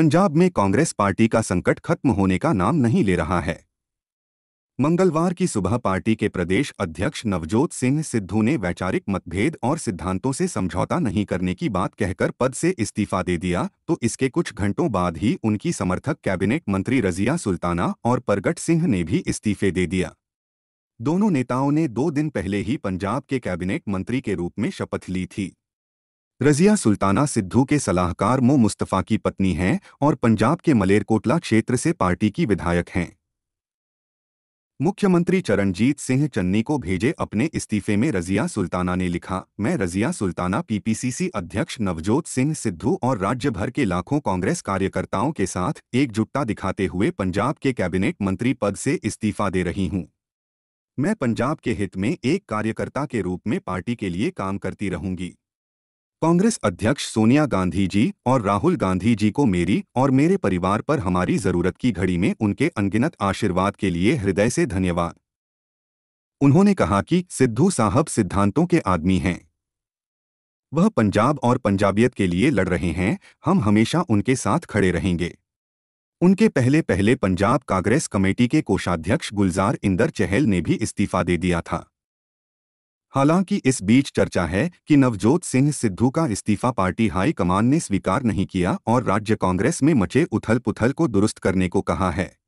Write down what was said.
पंजाब में कांग्रेस पार्टी का संकट खत्म होने का नाम नहीं ले रहा है मंगलवार की सुबह पार्टी के प्रदेश अध्यक्ष नवजोत सिंह सिद्धू ने वैचारिक मतभेद और सिद्धांतों से समझौता नहीं करने की बात कहकर पद से इस्तीफा दे दिया तो इसके कुछ घंटों बाद ही उनकी समर्थक कैबिनेट मंत्री रजिया सुल्ताना और परगट सिंह ने भी इस्तीफे दे दिया दोनों नेताओं ने दो दिन पहले ही पंजाब के कैबिनेट मंत्री के रूप में शपथ ली थी रजिया सुल्ताना सिद्धू के सलाहकार मो मुस्तफ़ा की पत्नी हैं और पंजाब के मलेरकोटला क्षेत्र से पार्टी की विधायक हैं मुख्यमंत्री चरणजीत सिंह चन्नी को भेजे अपने इस्तीफे में रजिया सुल्ताना ने लिखा मैं रजिया सुल्ताना पीपीसीसी अध्यक्ष नवजोत सिंह सिद्धू और राज्य भर के लाखों कांग्रेस कार्यकर्ताओं के साथ एकजुटता दिखाते हुए पंजाब के कैबिनेट मंत्री पद से इस्तीफा दे रही हूं मैं पंजाब के हित में एक कार्यकर्ता के रूप में पार्टी के लिए काम करती रहूंगी कांग्रेस अध्यक्ष सोनिया गांधी जी और राहुल गांधी जी को मेरी और मेरे परिवार पर हमारी जरूरत की घड़ी में उनके अनगिनत आशीर्वाद के लिए हृदय से धन्यवाद उन्होंने कहा कि सिद्धू साहब सिद्धांतों के आदमी हैं वह पंजाब और पंजाबियत के लिए लड़ रहे हैं हम हमेशा उनके साथ खड़े रहेंगे उनके पहले पहले पंजाब कांग्रेस कमेटी के कोषाध्यक्ष गुलजार इंदर चहल ने भी इस्तीफा दे दिया था हालांकि इस बीच चर्चा है कि नवजोत सिंह सिद्धू का इस्तीफा पार्टी हाईकमान ने स्वीकार नहीं किया और राज्य कांग्रेस में मचे उथल पुथल को दुरुस्त करने को कहा है